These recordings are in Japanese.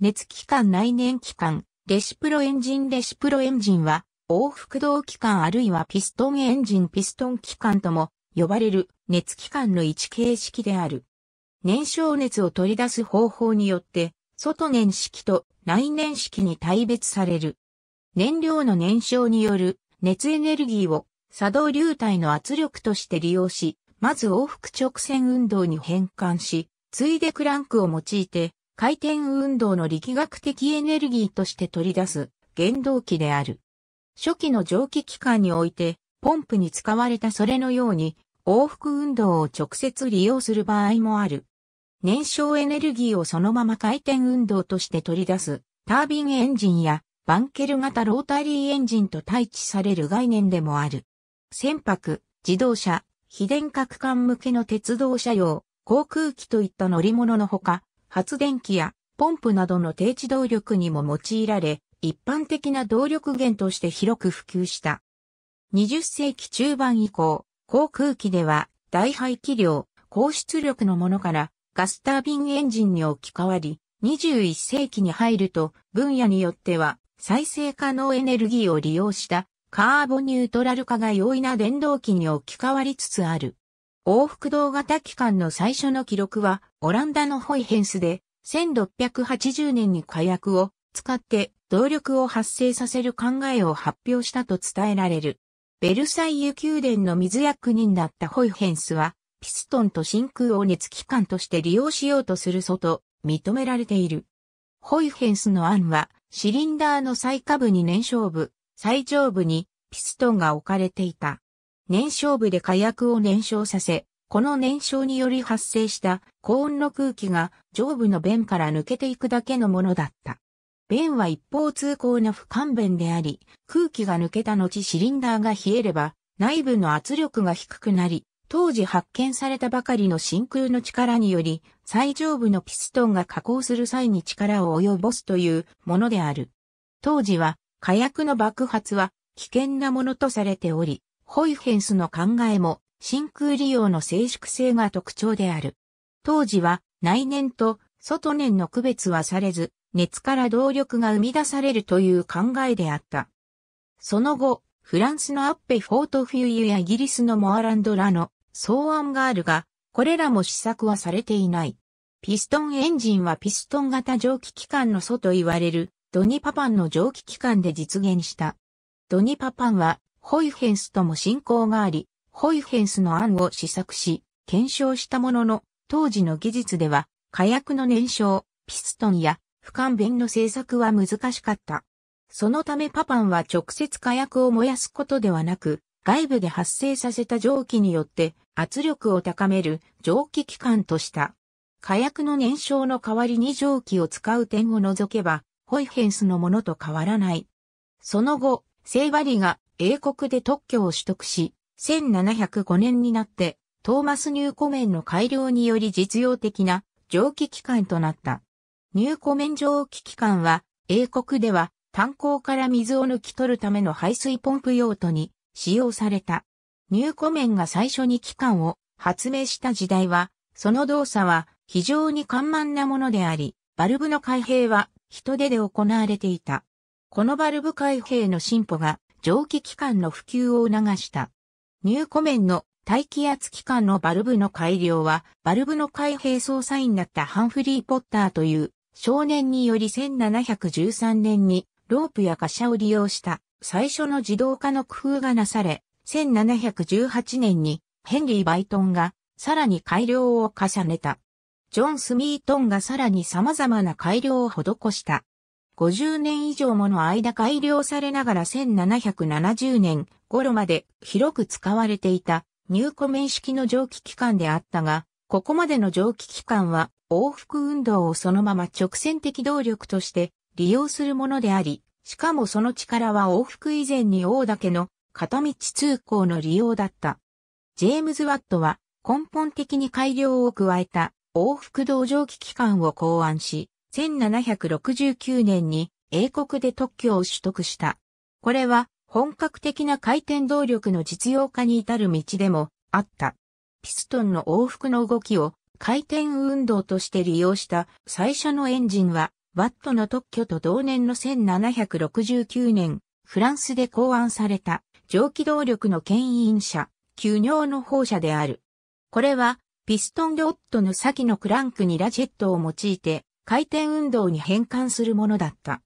熱機関内燃機関、レシプロエンジンレシプロエンジンは、往復動機関あるいはピストンエンジンピストン機関とも呼ばれる熱機関の位置形式である。燃焼熱を取り出す方法によって、外燃式と内燃式に対別される。燃料の燃焼による熱エネルギーを作動流体の圧力として利用し、まず往復直線運動に変換し、ついでクランクを用いて回転運動の力学的エネルギーとして取り出す原動機である。初期の蒸気機関において、ポンプに使われたそれのように、往復運動を直接利用する場合もある。燃焼エネルギーをそのまま回転運動として取り出す、タービンエンジンや、バンケル型ロータリーエンジンと対置される概念でもある。船舶、自動車、非電化区間向けの鉄道車用、航空機といった乗り物のほか、発電機やポンプなどの低地動力にも用いられ、一般的な動力源として広く普及した。20世紀中盤以降、航空機では大排気量、高出力のものからガスタービンエンジンに置き換わり、21世紀に入ると分野によっては再生可能エネルギーを利用したカーボニュートラル化が容易な電動機に置き換わりつつある。往復動型機関の最初の記録は、オランダのホイヘンスで、1680年に火薬を使って動力を発生させる考えを発表したと伝えられる。ベルサイユ宮殿の水役人だったホイヘンスは、ピストンと真空を熱機関として利用しようとする外、認められている。ホイヘンスの案は、シリンダーの最下部に燃焼部、最上部にピストンが置かれていた。燃焼部で火薬を燃焼させ、この燃焼により発生した高温の空気が上部の弁から抜けていくだけのものだった。弁は一方通行の不完弁であり、空気が抜けた後シリンダーが冷えれば内部の圧力が低くなり、当時発見されたばかりの真空の力により、最上部のピストンが加工する際に力を及ぼすというものである。当時は火薬の爆発は危険なものとされており、ホイフェンスの考えも真空利用の静粛性が特徴である。当時は内燃と外燃の区別はされず、熱から動力が生み出されるという考えであった。その後、フランスのアッペフォートフューユやイギリスのモアランドらの草案があるが、これらも試作はされていない。ピストンエンジンはピストン型蒸気機関の祖と言われるドニパパンの蒸気機関で実現した。ドニパパンはホイフェンスとも親交があり、ホイフェンスの案を試作し、検証したものの、当時の技術では、火薬の燃焼、ピストンや、不瞰弁の製作は難しかった。そのためパパンは直接火薬を燃やすことではなく、外部で発生させた蒸気によって圧力を高める蒸気機関とした。火薬の燃焼の代わりに蒸気を使う点を除けば、ホイフェンスのものと変わらない。その後、セイバリが英国で特許を取得し、1705年になって、トーマス・ニューコメンの改良により実用的な蒸気機関となった。ニューコメン蒸気機関は、英国では炭鉱から水を抜き取るための排水ポンプ用途に使用された。ニューコメンが最初に機関を発明した時代は、その動作は非常に緩慢なものであり、バルブの開閉は人手で行われていた。このバルブ開閉の進歩が蒸気機関の普及を促した。ニューコメンの大気圧機関のバルブの改良は、バルブの開閉操作員だったハンフリー・ポッターという少年により1713年にロープや貨車を利用した最初の自動化の工夫がなされ、1718年にヘンリー・バイトンがさらに改良を重ねた。ジョン・スミートンがさらに様々な改良を施した。50年以上もの間改良されながら1770年頃まで広く使われていた入庫面式の蒸気機関であったが、ここまでの蒸気機関は往復運動をそのまま直線的動力として利用するものであり、しかもその力は往復以前に大岳の片道通行の利用だった。ジェームズ・ワットは根本的に改良を加えた往復同蒸気機関を考案し、1769年に英国で特許を取得した。これは本格的な回転動力の実用化に至る道でもあった。ピストンの往復の動きを回転運動として利用した最初のエンジンは、ワットの特許と同年の1769年、フランスで考案された蒸気動力の牽引車、急尿の放射である。これは、ピストンでオットの先のクランクにラジェットを用いて、回転運動に変換するものだった。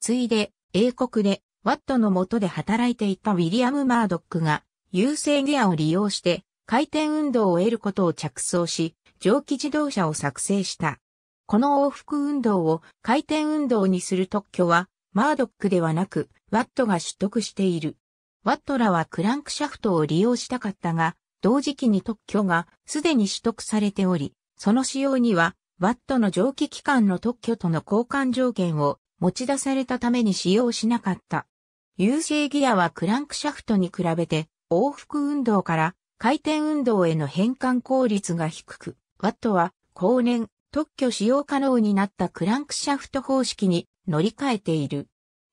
ついで、英国でワットの下で働いていたウィリアム・マードックが、優勢ギアを利用して回転運動を得ることを着想し、蒸気自動車を作成した。この往復運動を回転運動にする特許は、マードックではなく、ワットが取得している。ワットらはクランクシャフトを利用したかったが、同時期に特許がすでに取得されており、その使用にはワットの蒸気機関の特許との交換条件を持ち出されたために使用しなかった。優勢ギアはクランクシャフトに比べて往復運動から回転運動への変換効率が低く、ワットは後年特許使用可能になったクランクシャフト方式に乗り換えている。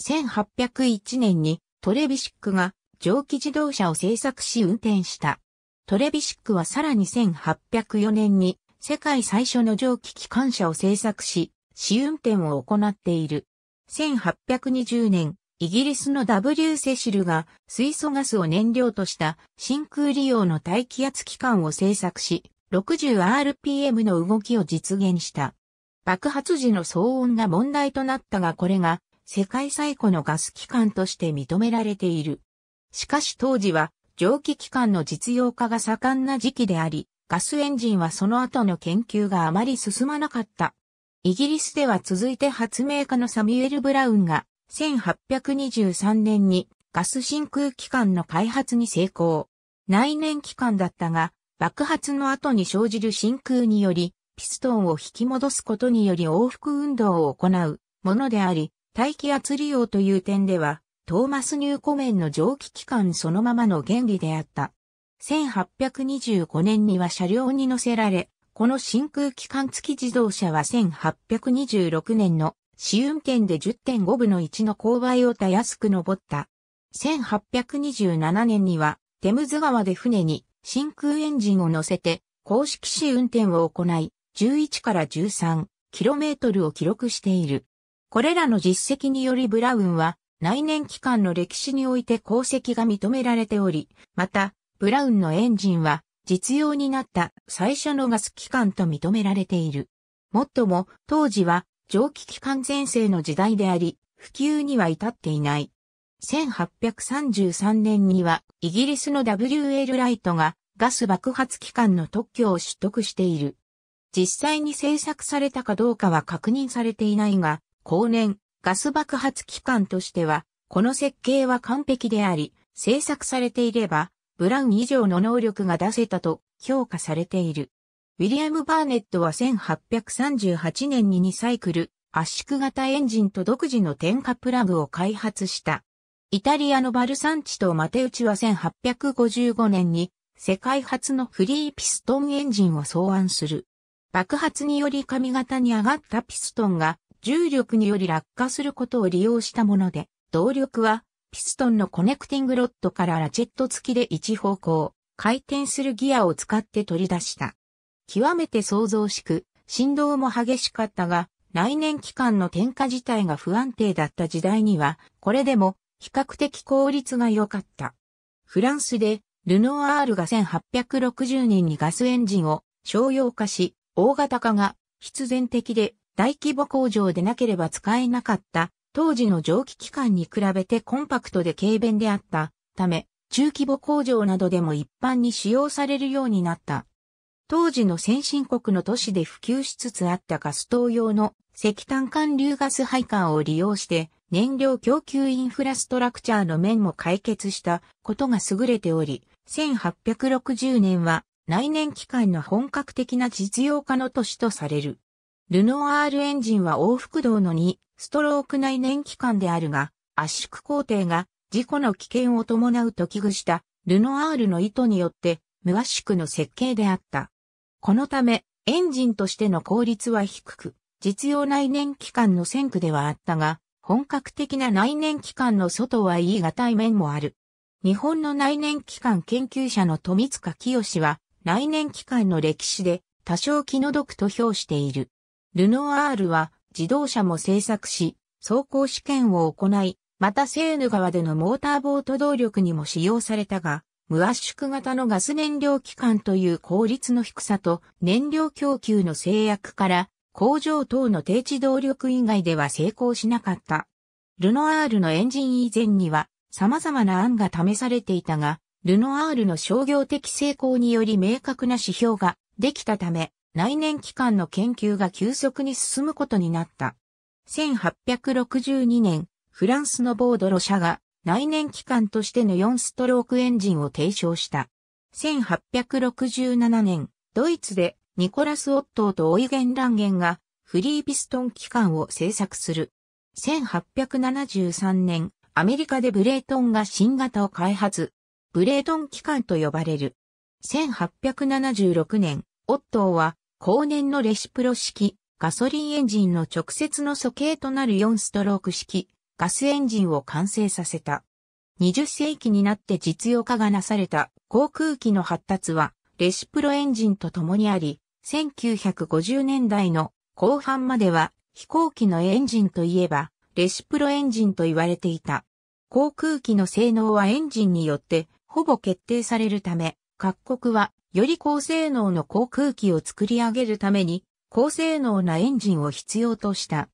1801年にトレビシックが蒸気自動車を製作し運転した。トレビシックはさらに1804年に世界最初の蒸気機関車を製作し、試運転を行っている。1820年、イギリスの W セシルが水素ガスを燃料とした真空利用の大気圧機関を製作し、60rpm の動きを実現した。爆発時の騒音が問題となったがこれが世界最古のガス機関として認められている。しかし当時は蒸気機関の実用化が盛んな時期であり、ガスエンジンはその後の研究があまり進まなかった。イギリスでは続いて発明家のサミュエル・ブラウンが1823年にガス真空機関の開発に成功。内燃機関だったが爆発の後に生じる真空によりピストンを引き戻すことにより往復運動を行うものであり大気圧利用という点ではトーマス・ニューコメンの蒸気機関そのままの原理であった。1825年には車両に乗せられ、この真空機関付き自動車は1826年の試運転で10.5分の1の勾配をたやすく登った。1827年には、テムズ川で船に真空エンジンを乗せて、公式試運転を行い、11から 13km を記録している。これらの実績によりブラウンは、内燃機関の歴史において功績が認められており、また、ブラウンのエンジンは実用になった最初のガス機関と認められている。もっとも当時は蒸気機関前世の時代であり、普及には至っていない。1833年にはイギリスの WL ライトがガス爆発機関の特許を取得している。実際に製作されたかどうかは確認されていないが、後年、ガス爆発機関としては、この設計は完璧であり、製作されていれば、ブラウン以上の能力が出せたと評価されている。ウィリアム・バーネットは1838年に2サイクル圧縮型エンジンと独自の点火プラグを開発した。イタリアのバルサンチとマテウチは1855年に世界初のフリーピストンエンジンを草案する。爆発により髪型に上がったピストンが重力により落下することを利用したもので、動力はピストンのコネクティングロッドからラチェット付きで一方向、回転するギアを使って取り出した。極めて想像しく、振動も激しかったが、来年期間の点火自体が不安定だった時代には、これでも比較的効率が良かった。フランスで、ルノアールが1860年にガスエンジンを商用化し、大型化が必然的で大規模工場でなければ使えなかった当時の蒸気機関に比べてコンパクトで軽便であったため、中規模工場などでも一般に使用されるようになった。当時の先進国の都市で普及しつつあったガス灯用の石炭管流ガス配管を利用して燃料供給インフラストラクチャーの面も解決したことが優れており、1860年は内燃機関の本格的な実用化の年とされる。ルノアールエンジンは往復道の2ストローク内燃機関であるが、圧縮工程が事故の危険を伴うと危惧したルノアールの意図によって無圧縮の設計であった。このため、エンジンとしての効率は低く、実用内燃機関の先駆ではあったが、本格的な内燃機関の外は言い難い面もある。日本の内燃機関研究者の富塚清は、内燃機関の歴史で多少気の毒と評している。ルノアールは、自動車も製作し、走行試験を行い、またセーヌ川でのモーターボート動力にも使用されたが、無圧縮型のガス燃料機関という効率の低さと燃料供給の制約から工場等の低地動力以外では成功しなかった。ルノアールのエンジン以前には様々な案が試されていたが、ルノアールの商業的成功により明確な指標ができたため、内燃機関の研究が急速に進むことになった。1862年、フランスのボードロ社が内燃機関としての4ストロークエンジンを提唱した。1867年、ドイツでニコラス・オットーとオイゲン・ランゲンがフリーピストン機関を製作する。1873年、アメリカでブレートンが新型を開発。ブレートン機関と呼ばれる。1876年、オットーは後年のレシプロ式、ガソリンエンジンの直接の素形となる4ストローク式、ガスエンジンを完成させた。20世紀になって実用化がなされた航空機の発達は、レシプロエンジンと共にあり、1950年代の後半までは飛行機のエンジンといえば、レシプロエンジンと言われていた。航空機の性能はエンジンによってほぼ決定されるため、各国はより高性能の航空機を作り上げるために、高性能なエンジンを必要とした。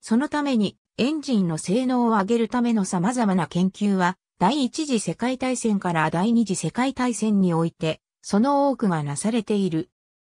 そのために、エンジンの性能を上げるための様々な研究は、第一次世界大戦から第二次世界大戦において、その多くがなされている。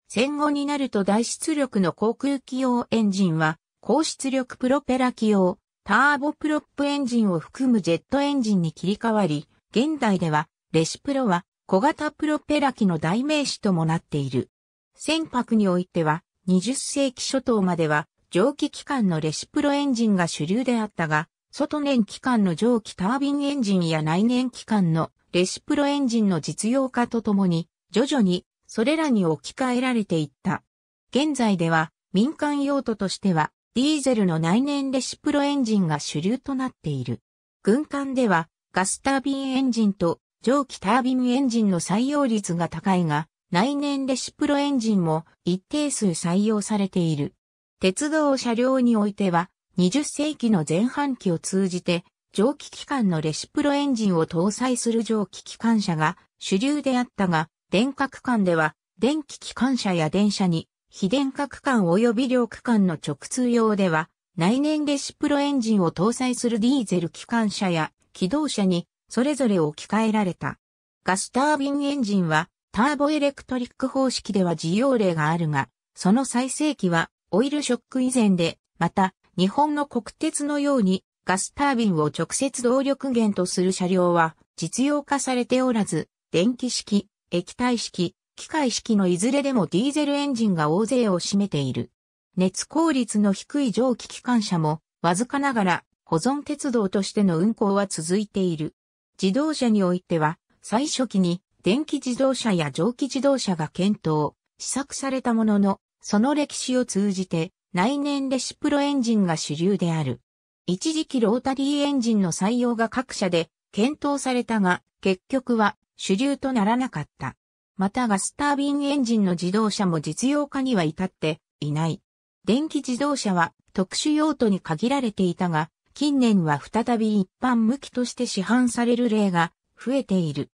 戦後になると大出力の航空機用エンジンは、高出力プロペラ機用、ターボプロップエンジンを含むジェットエンジンに切り替わり、現代では、レシプロは小型プロペラ機の代名詞ともなっている。船舶においては、20世紀初頭までは、蒸気機関のレシプロエンジンが主流であったが、外燃機関の蒸気タービンエンジンや内燃機関のレシプロエンジンの実用化とともに、徐々にそれらに置き換えられていった。現在では民間用途としてはディーゼルの内燃レシプロエンジンが主流となっている。軍艦ではガスタービンエンジンと蒸気タービンエンジンの採用率が高いが、内燃レシプロエンジンも一定数採用されている。鉄道車両においては、20世紀の前半期を通じて、蒸気機関のレシプロエンジンを搭載する蒸気機関車が主流であったが、電化区間では、電気機関車や電車に、非電化区間及び両区間の直通用では、内燃レシプロエンジンを搭載するディーゼル機関車や機動車にそれぞれ置き換えられた。ガスタービンエンジンはターボエレクトリック方式では事業例があるが、その最盛期はオイルショック以前で、また日本の国鉄のようにガスタービンを直接動力源とする車両は実用化されておらず、電気式、液体式、機械式のいずれでもディーゼルエンジンが大勢を占めている。熱効率の低い蒸気機関車もわずかながら保存鉄道としての運行は続いている。自動車においては、最初期に電気自動車や蒸気自動車が検討、試作されたものの、その歴史を通じて、内燃レシプロエンジンが主流である。一時期ロータリーエンジンの採用が各社で検討されたが、結局は主流とならなかった。またガスタービンエンジンの自動車も実用化には至っていない。電気自動車は特殊用途に限られていたが、近年は再び一般向きとして市販される例が増えている。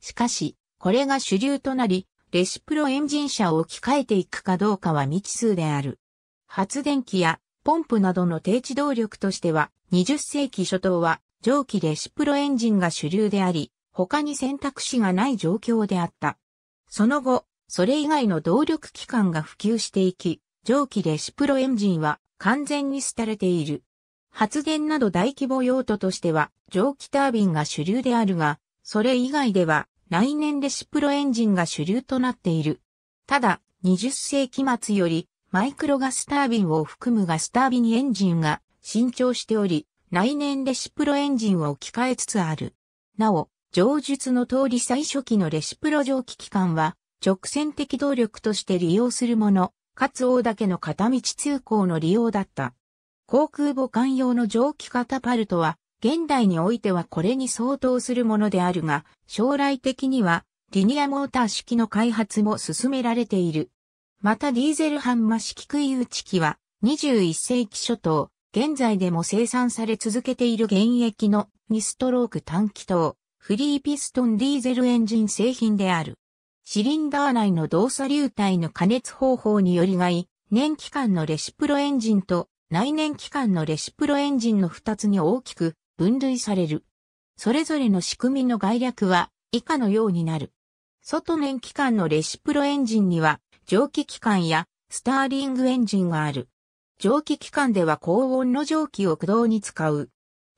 しかし、これが主流となり、レシプロエンジン車を置き換えていくかどうかは未知数である。発電機やポンプなどの低地動力としては、20世紀初頭は蒸気レシプロエンジンが主流であり、他に選択肢がない状況であった。その後、それ以外の動力機関が普及していき、蒸気レシプロエンジンは完全に廃れている。発電など大規模用途としては蒸気タービンが主流であるが、それ以外では内燃レシプロエンジンが主流となっている。ただ、20世紀末よりマイクロガスタービンを含むガスタービンエンジンが伸長しており、内燃レシプロエンジンを置き換えつつある。なお、上述の通り最初期のレシプロ蒸気機関は直線的動力として利用するもの、かつ大だけの片道通行の利用だった。航空母艦用の蒸気カタパルトは、現代においてはこれに相当するものであるが、将来的にはリニアモーター式の開発も進められている。またディーゼルハンマ式杭打ち機は21世紀初頭、現在でも生産され続けている現役の2ストローク短気筒、フリーピストンディーゼルエンジン製品である。シリンダー内の動作流体の加熱方法によりがい、年期間のレシプロエンジンと内燃機関のレシプロエンジンの2つに大きく分類される。それぞれの仕組みの概略は以下のようになる。外燃機関のレシプロエンジンには蒸気機関やスターリングエンジンがある。蒸気機関では高温の蒸気を駆動に使う。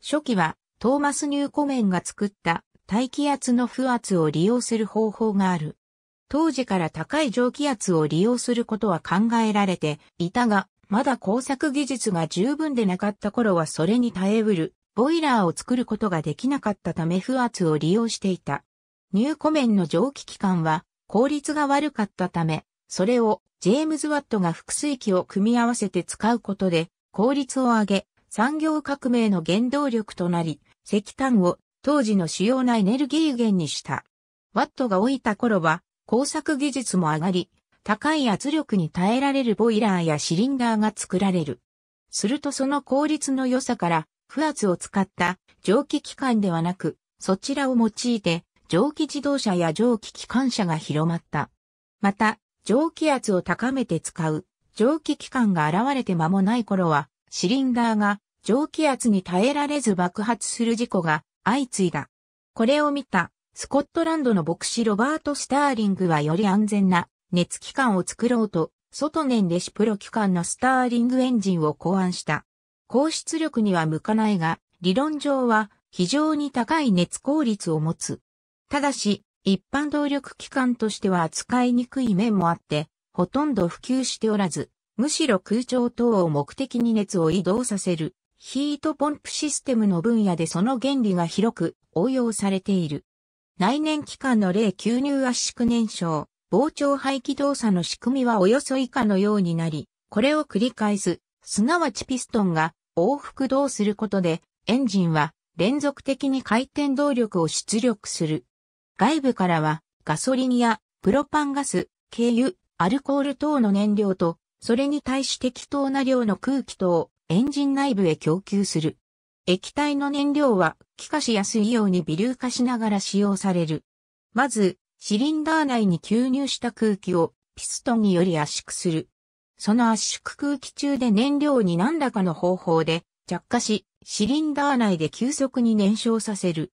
初期はトーマス・ニューコメンが作った大気圧の負圧を利用する方法がある。当時から高い蒸気圧を利用することは考えられていたが、まだ工作技術が十分でなかった頃はそれに耐えうる、ボイラーを作ることができなかったため不圧を利用していた。入庫面の蒸気機関は効率が悪かったため、それをジェームズ・ワットが複数機を組み合わせて使うことで効率を上げ、産業革命の原動力となり、石炭を当時の主要なエネルギー源にした。ワットが老いた頃は工作技術も上がり、高い圧力に耐えられるボイラーやシリンダーが作られる。するとその効率の良さから、不圧を使った蒸気機関ではなく、そちらを用いて蒸気自動車や蒸気機関車が広まった。また、蒸気圧を高めて使う蒸気機関が現れて間もない頃は、シリンダーが蒸気圧に耐えられず爆発する事故が相次いだ。これを見たスコットランドの牧師ロバート・スターリングはより安全な熱機関を作ろうと、外燃レシプロ機関のスターリングエンジンを考案した。高出力には向かないが、理論上は非常に高い熱効率を持つ。ただし、一般動力機関としては扱いにくい面もあって、ほとんど普及しておらず、むしろ空調等を目的に熱を移動させる、ヒートポンプシステムの分野でその原理が広く応用されている。内燃機関の例吸入圧縮燃焼、膨張排気動作の仕組みはおよそ以下のようになり、これを繰り返す、すなわちピストンが往復動することで、エンジンは連続的に回転動力を出力する。外部からはガソリンやプロパンガス、軽油、アルコール等の燃料と、それに対し適当な量の空気等をエンジン内部へ供給する。液体の燃料は気化しやすいように微粒化しながら使用される。まず、シリンダー内に吸入した空気をピストンにより圧縮する。その圧縮空気中で燃料に何らかの方法で着火し、シリンダー内で急速に燃焼させる。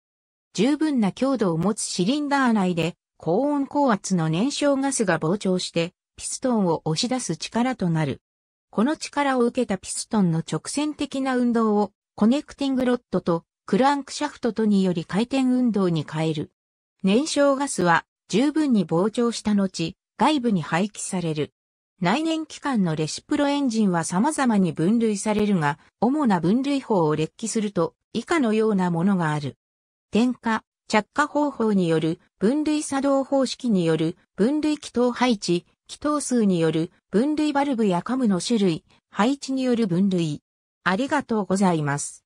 十分な強度を持つシリンダー内で高温高圧の燃焼ガスが膨張してピストンを押し出す力となる。この力を受けたピストンの直線的な運動をコネクティングロッドとクランクシャフトとにより回転運動に変える。燃焼ガスは十分に膨張した後、外部に廃棄される。内燃機関のレシプロエンジンは様々に分類されるが、主な分類法を列記すると、以下のようなものがある。点火、着火方法による分類作動方式による分類気筒配置、気筒数による分類バルブやカムの種類、配置による分類。ありがとうございます。